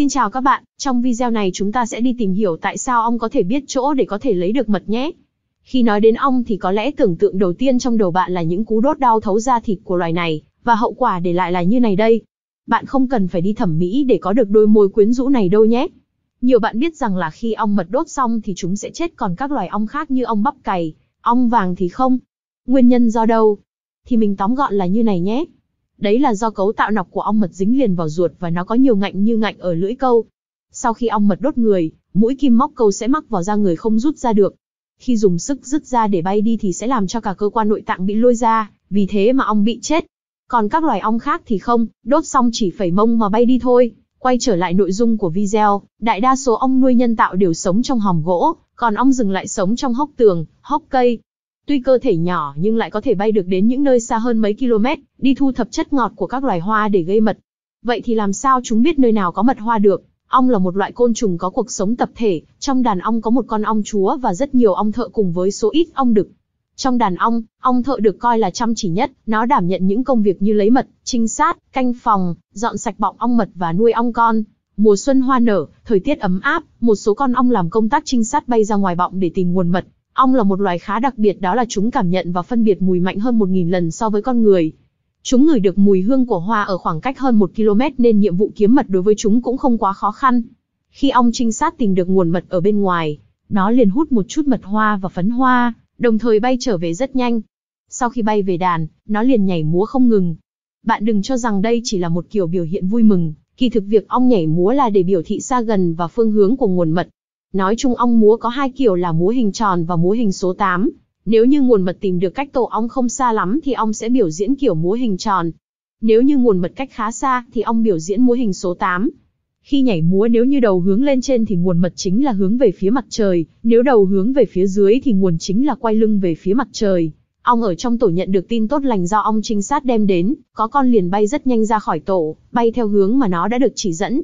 Xin chào các bạn, trong video này chúng ta sẽ đi tìm hiểu tại sao ong có thể biết chỗ để có thể lấy được mật nhé. Khi nói đến ong thì có lẽ tưởng tượng đầu tiên trong đầu bạn là những cú đốt đau thấu da thịt của loài này, và hậu quả để lại là như này đây. Bạn không cần phải đi thẩm mỹ để có được đôi môi quyến rũ này đâu nhé. Nhiều bạn biết rằng là khi ong mật đốt xong thì chúng sẽ chết còn các loài ong khác như ong bắp cày, ong vàng thì không. Nguyên nhân do đâu? Thì mình tóm gọn là như này nhé. Đấy là do cấu tạo nọc của ong mật dính liền vào ruột và nó có nhiều ngạnh như ngạnh ở lưỡi câu. Sau khi ong mật đốt người, mũi kim móc câu sẽ mắc vào da người không rút ra được. Khi dùng sức rứt ra để bay đi thì sẽ làm cho cả cơ quan nội tạng bị lôi ra, vì thế mà ong bị chết. Còn các loài ong khác thì không, đốt xong chỉ phẩy mông mà bay đi thôi. Quay trở lại nội dung của video, đại đa số ong nuôi nhân tạo đều sống trong hòm gỗ, còn ong rừng lại sống trong hốc tường, hốc cây, Tuy cơ thể nhỏ nhưng lại có thể bay được đến những nơi xa hơn mấy km, đi thu thập chất ngọt của các loài hoa để gây mật. Vậy thì làm sao chúng biết nơi nào có mật hoa được? Ong là một loại côn trùng có cuộc sống tập thể, trong đàn ong có một con ong chúa và rất nhiều ong thợ cùng với số ít ong đực. Trong đàn ong, ong thợ được coi là chăm chỉ nhất, nó đảm nhận những công việc như lấy mật, trinh sát, canh phòng, dọn sạch bọng ong mật và nuôi ong con. Mùa xuân hoa nở, thời tiết ấm áp, một số con ong làm công tác trinh sát bay ra ngoài bọng để tìm nguồn mật. Ong là một loài khá đặc biệt đó là chúng cảm nhận và phân biệt mùi mạnh hơn 1.000 lần so với con người. Chúng ngửi được mùi hương của hoa ở khoảng cách hơn 1 km nên nhiệm vụ kiếm mật đối với chúng cũng không quá khó khăn. Khi ong trinh sát tìm được nguồn mật ở bên ngoài, nó liền hút một chút mật hoa và phấn hoa, đồng thời bay trở về rất nhanh. Sau khi bay về đàn, nó liền nhảy múa không ngừng. Bạn đừng cho rằng đây chỉ là một kiểu biểu hiện vui mừng, kỳ thực việc ong nhảy múa là để biểu thị xa gần và phương hướng của nguồn mật. Nói chung ong múa có hai kiểu là múa hình tròn và múa hình số 8. Nếu như nguồn mật tìm được cách tổ ong không xa lắm thì ong sẽ biểu diễn kiểu múa hình tròn. Nếu như nguồn mật cách khá xa thì ong biểu diễn múa hình số 8. Khi nhảy múa nếu như đầu hướng lên trên thì nguồn mật chính là hướng về phía mặt trời, nếu đầu hướng về phía dưới thì nguồn chính là quay lưng về phía mặt trời. Ong ở trong tổ nhận được tin tốt lành do ong trinh sát đem đến, có con liền bay rất nhanh ra khỏi tổ, bay theo hướng mà nó đã được chỉ dẫn.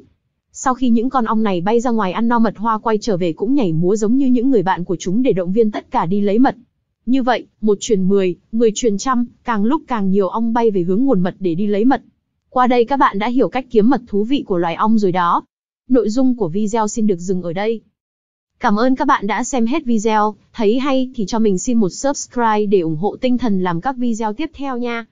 Sau khi những con ong này bay ra ngoài ăn no mật hoa quay trở về cũng nhảy múa giống như những người bạn của chúng để động viên tất cả đi lấy mật. Như vậy, một truyền 10, 10 truyền trăm, càng lúc càng nhiều ong bay về hướng nguồn mật để đi lấy mật. Qua đây các bạn đã hiểu cách kiếm mật thú vị của loài ong rồi đó. Nội dung của video xin được dừng ở đây. Cảm ơn các bạn đã xem hết video, thấy hay thì cho mình xin một subscribe để ủng hộ tinh thần làm các video tiếp theo nha.